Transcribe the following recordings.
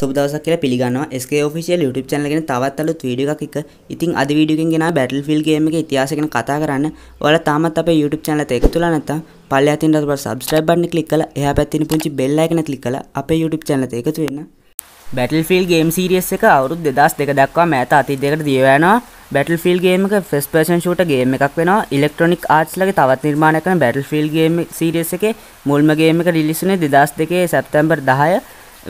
සුබදවසක් කියලා පිළිගන්නවා SK official YouTube channel එකෙන් තවත් අලුත් වීඩියෝ එකක් එක. ඉතින් අද වීඩියෝ එකෙන් ගෙනා Battlefield game එකේ ඉතිහාසය ගැන කතා කරන්න. ඔයාලා තාමත් අපේ YouTube channel එකට එකතු වෙලා නැත්නම් පල්ලෙහා තියෙන රතු පාට subscribe button එක click කරලා එහා පැත්තේ තියෙන පුංචි bell icon එක click කරලා අපේ YouTube channel එකට එකතු වෙන්න. බැටල්ෆිල් ගේම් සීරියස් එක අවුරුදු 2002 දක්වා මෑත අතීත දෙකට දිය වෙනවා. බැටල්ෆිල් ගේම් එක ෆස්ට් පර්සන් ෂූටර් ගේම් එකක් වෙනවා. ඉලෙක්ට්‍රොනික් ආර්ට්ස් ලගේ තවත් නිර්මාණයක් කරන බැටල්ෆිල් ගේම් සීරියස් එකේ මුල්ම ගේම් එක රිලීස් වුණේ 2002 September 10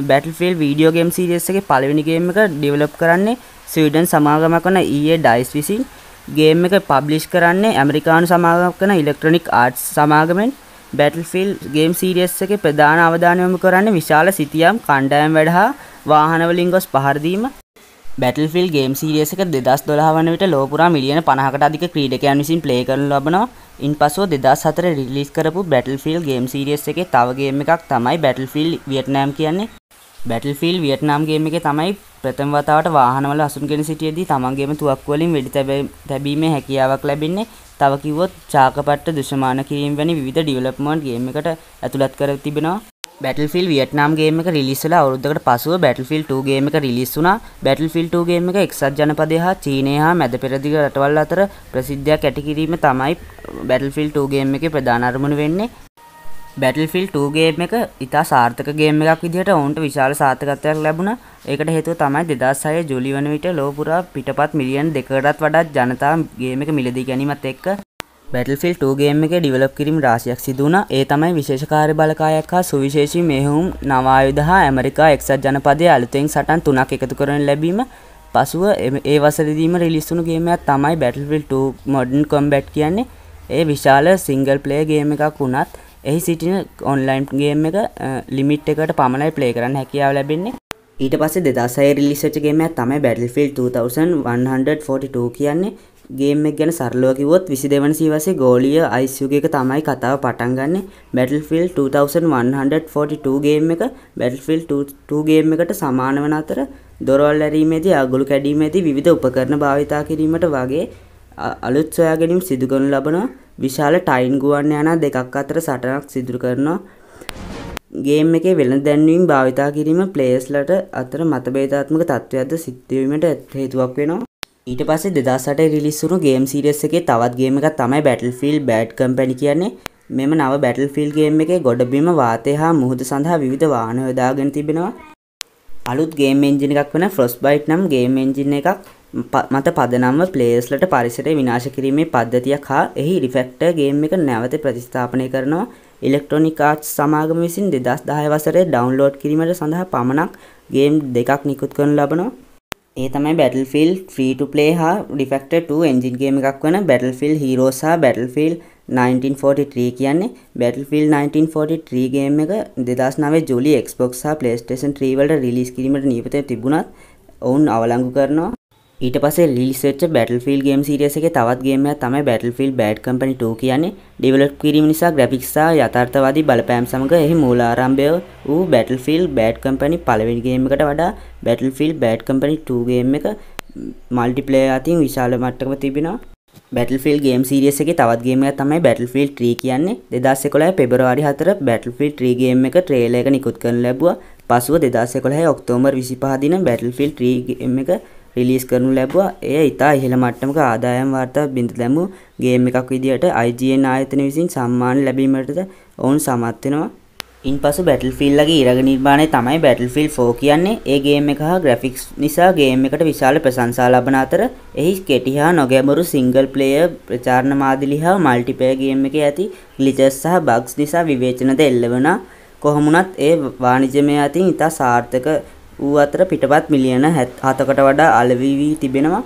Battlefield video game series එකේ පළවෙනි ගේම් එක ඩෙවලොප් කරන්නේ ස්වීඩන් සමාගමක් වන EA DICE විසින් ගේම් එක පබ්ලිෂ් කරන්නේ ඇමරිකානු සමාගමක් වන ඉලෙක්ට්‍රොනික් ආර්ට්ස් සමාගමෙන් බැටල්ෆිල් ගේම් සීරියස් එකේ ප්‍රධාන අවධානය යොමු කරන්නේ විශාල සිතියම් කණ්ඩායම් වැඩ හා වාහනවලින් ගොස් පහර දීම බැටල්ෆිල් ගේම් සීරියස් එක 2012 වන විට ලෝ පුරා මිලියන 50කට අධික ක්‍රීඩකයන් විසින් ප්ලේ කරනු ලබනවා. ඉන්පසුව 2004 රිලීස් කරපු බැටල්ෆිල් ගේම් සීරියස් එකේ තව ගේම් එකක් තමයි බැටල්ෆිල් වියට්නාම් කියන්නේ. බැටල්ෆිල් වියට්නම් ගේම එක තමයි ප්‍රථම වතාවට වාහනවල අසුන්ගෙන සිටියේදී තමන්ගේම තුවක්කු වලින් වෙඩි තැබීමේ හැකියාවක් ලැබෙන්නේ තව කිව්වොත් චාකපට්ට දුෂමාන කිරීම වැනි විවිධ ඩිවලොප්මන්ට් ගේම් එකට ඇතුළත් කර තිබෙනවා බැටල්ෆිල් වියට්නම් ගේම එක රිලිස්සල අවුරුද්දකට පසුව බැටල්ෆිල් 2 ගේම එක රිලිස් වුණා බැටල්ෆිල් 2 ගේම එක එක්සත් ජනපදය හා චීනය හා මැද පෙරදිග රටවල් අතර ප්‍රසිද්ධයක් ඇති කිරීම තමයි බැටල්ෆිල් 2 ගේම් එකේ ප්‍රධාන අරමුණ වෙන්නේ බැටල්ෆිල් 2 ගේම් එක ඉතා සාර්ථක ගේම් එකක් විදිහට ඔවුන්ට විශාල සාර්ථකත්වයක් ලැබුණා. ඒකට හේතුව තමයි 2006 ජූලි වන විට ලෝ පුරා පිටපත් මිලියන් 2කටත් වඩා ජනතා ගේම් එක මිලදී ගැනීමත් එක්ක බැටල්ෆිල් 2 ගේම් එක ඩිවලොප් කිරීම රාශියක් සිදු වුණා. ඒ තමයි විශේෂ කාර්ය බලකායක් හා සුවිශේෂී මෙහෙයුම් නව ආයුධ හා ඇමරිකා එක්සත් ජනපදයේ අලුතෙන් සටන් තුනක් එකතු කරන ලැබීම. පසුව ඒ වසරදීම රිලිස් වුණු ගේමයක් තමයි බැටල්ෆිල් 2 Modern Combat කියන්නේ. ඒ විශාල සිංගල් ප්ලේයර් ගේම් එකක් වුණත් එහි සිටින ඔන්ලයින් ගේම් එක ලිමිට් එකට පමණයි ප්ලේ කරන්න හැකියාව ලැබෙන්නේ ඊට පස්සේ 2006 රිලීස් වෙච්ච ගේම් එකක් තමයි Battlefield 2142 කියන්නේ ගේම් එක ගැන සරලව කිව්වොත් 22 වෙනි සීවසේ ගෝලීය අයිස් යුගයක තමයි කතාව පටන් ගන්නෙ Battlefield 2142 ගේම් එක Battlefield 2 ගේම් එකට සමාන වන අතර දොරවල් ඇරීමේදී අගුළු කැඩීමේදී විවිධ උපකරණ භාවිතා කිරීමට වගේ අලුත් සොයා ගැනීම සිදු කරනු ලබනවා විශාල ටයින් ගුවන් යනා දෙකක් අතර සටනක් සිදුරු කරනවා. ගේම් එකේ වෙළඳ දැන්වීම් භාවිතා කිරීම ප්ලේයර්ස්ලට අතර මතභේදාත්මක තත්ත්වයක්ද සිද්ධවීමට හේතුවක් වෙනවා. ඊට පස්සේ 2008 රිලීස් වුණු ගේම් සීරීස් එකේ තවත් ගේම් එකක් තමයි Battlefield Bad Company කියන්නේ. මෙම නව Battlefield ගේම් එකේ ගොඩබිම වාතය හා මුහුද සඳහා විවිධ වාහන යොදාගෙන තිබෙනවා. අලුත් ගේම් එන්ජින් එකක් වන Frostbite නම් ගේම් එන්ජින් එකක් මත පදනම්ව ප්ලේස්ලට පරිසරය විනාශ කිරීමේ පද්ධතියක් හා එහි රිෆෙක්ටර් ගේම් එක නැවත ප්‍රතිස්ථාපනය කරනවා ඉලෙක්ට්‍රොනික ආර්ට්ස් සමාගම විසින් 2010 වසරේ ඩවුන්ලෝඩ් කිරීමට සඳහා පමණක් ගේම් දෙකක් නිකුත් කරනු ලබනවා. ඒ තමයි Battlefield Free to Play හා Defector 2 engine game එකක් වන Battlefield Heroes හා Battlefield 1943 කියන්නේ Battlefield 1943 ගේම් එක 2009 ජූලි Xbox හා PlayStation 3 වලට රිලීස් කිරීමට නියමිතව තිබුණත් ඔවුන් අවලංගු කරනවා ඊට පස්සේ රිලීස් වෙච්ච Battlefield game series එකේ තවත් ගේම් එකක් තමයි Battlefield Bad Company 2 කියන්නේ. ඩෙවලොප් කිරීම නිසා ග්‍රැෆික්ස් සහ යථාර්ථවාදී බලපෑම් සමග එහි මූල ආරම්භය වූ Battlefield Bad Company පළවෙනි ගේම් එකට වඩා Battlefield Bad Company 2 ගේම් එක මල්ටිප්ලේයර් අතින් විශාල මට්ටමක තිබෙනවා. Battlefield game series එකේ තවත් ගේම් එකක් තමයි Battlefield 3 කියන්නේ 2011 පෙබරවාරි 4 Battlefield 3 ගේම් එක ට්‍රේලර් එක නිකුත් කරන ලැබුවා. පසුව 2011 ඔක්තෝබර් 25 දින Battlefield 3 ගේම් එක රිලිස් කරනු ලැබවා එය ඉතා ඉහළ මට්ටමක ආදායම් වාර්තා බිඳ දැමූ ගේම් එකක් විදිහට IGN ආයතන විසින් සම්මාන ලැබීමටද ඔවුන් සමත් වෙනවා. ඉන්පසු Battlefield ලගේ ඊළඟ නිර්මාණය තමයි Battlefield 4 කියන්නේ. ඒ ගේම් එක හා ග්‍රැෆික්ස් නිසා ගේම් එකට විශාල ප්‍රශංසා ලබන අතර එහි කෙටි හා නොගැඹුරු single player ප්‍රචාරණ මාදිලි හා multiplayer ගේම් එකේ ඇති glitches සහ bugs නිසා විවේචනද එල්ල වුණා. කොහොමුණත් ඒ වාණිජමය අතින් ඉතා සාර්ථක වූ අතර පිටපත් මිලියන 7කට වඩා අලෙවි වී තිබෙනවා.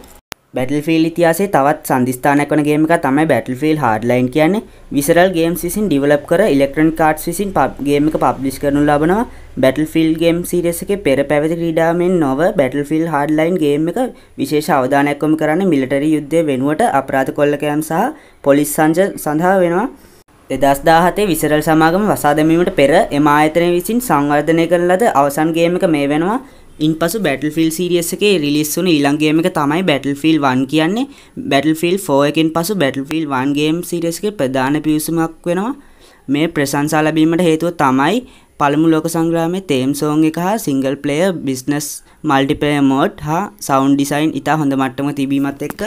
Battlefield ඉතිහාසයේ තවත් සම්දිස්ථානයක් වන ගේම් එකක් තමයි Battlefield Hardline කියන්නේ. Visceral Games විසින් ඩිවෙලොප් කර Electronic Arts විසින් ගේම් එක පබ්ලිෂ් කරනු ලබනවා. Battlefield game series එකේ පෙර පැවති ක්‍රීඩාවෙන් නොව Battlefield Hardline game එක විශේෂ අවධානයක් යොමු කරන්නේ මිලිටරි යුද්ධය වෙනුවට අපරාධ කොල්ලකයන් සහ පොලිස් සංජය සඳහා වෙනවා. 2017 විසරල් සමාගම වසාදමීමට පෙර එම ආයතනය විසින් සංවර්ධනය කරන ලද අවසන් ගේම් එක මේ වෙනවා. ඉන්පසු බැටල්ෆිල් සීරියස් එකේ රිලිස් වුණු ඊළඟ ගේම් එක තමයි බැටල්ෆිල් 1 කියන්නේ. බැටල්ෆිල් 4 එකෙන් පසු බැටල්ෆිල් 1 ගේම් සීරීස් එකේ ප්‍රධාන පිවිසුමක් වෙනවා. මේ ප්‍රශංසා ලැබීමට හේතුව තමයි පළමු ලෝක සංග්‍රාමයේ තේම් සෝන් එක හා single player business multiplayer mode හා සවුන්ඩ් ඩිසයින් ඉතා හොඳ මට්ටමක තිබීමත් එක්ක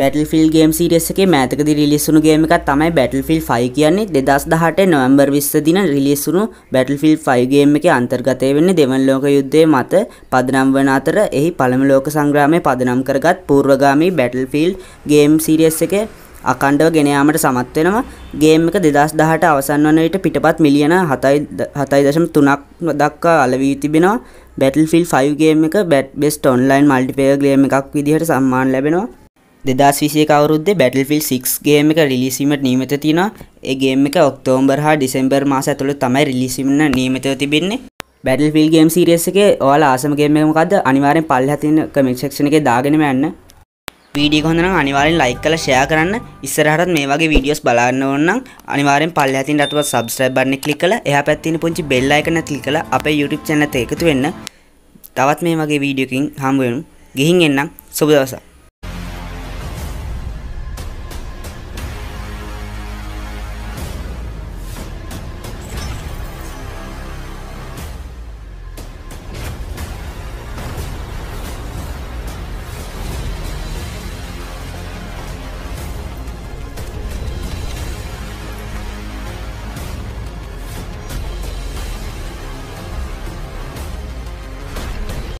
බැටල්ෆිල් ගේම් සිරිස් එකේ මෑතකදී රිලීස් වුණු ගේම් එකක් තමයි බැටල්ෆිල් 5 කියන්නේ 2018 නොවැම්බර් 20 දින රිලීස් වුණු බැටල්ෆිල් 5 ගේම් එකේ අන්තර්ගතය වෙන්නේ දෙවන ලෝක යුද්ධයේ මත පදනම් වන අතර එහි පළමු ලෝක සංග්‍රාමයේ පදනම් කරගත් පූර්වගාමී බැටල්ෆිල් ගේම් සිරිස් එකේ අකණ්ඩව ගෙන යාමට සමත් වෙනවා. ගේම් එක 2018 අවසන් වන විට පිටපත් මිලියන 7.3ක් දක්වා අලවි තිබෙනවා. Battlefield 5 ගේම් එක Best Online Multiplayer ගේම් එකක් විදිහට සම්මාන ලැබෙනවා. දෙදස් විසිය කවරුද්දේ බැටල්ෆිල් සික්ස් ගේම එක රිලිසිීමට නීමත තියෙනවා ඒගේම එක ඔක්තෝම්බර් හා ඩිසෙම්බර් මාස ඇතුළ තමයි රිලිසිමන නීමතව තිබෙන්නේ බැටල්ෆිල් ගේම් සිරියස් එක ඔයාල ආසමගේමකද අනිවාරෙන් පල්හතින කමික්ෂක්ෂණ එක දාගෙනම යන්න වීඩිය හොඳන අනිවාරෙන් ලයි කල ෂයා කරන්න ඉස්සරහටත් මේ වගේ වීඩියෝස් බලාන්න ඕන්නම් අනිවාරෙන් පල්හතින් රටව සබස්්‍රයි බන්න කලි කල එහ පැත්තින පුංචි බෙල්ලා එකන තිල් කල අප YouTube චැනත එකතු වෙන්න තවත් මේ වගේ වීඩියකින් හම්බුවම් ගිහින් එන්නම් සුබදවසා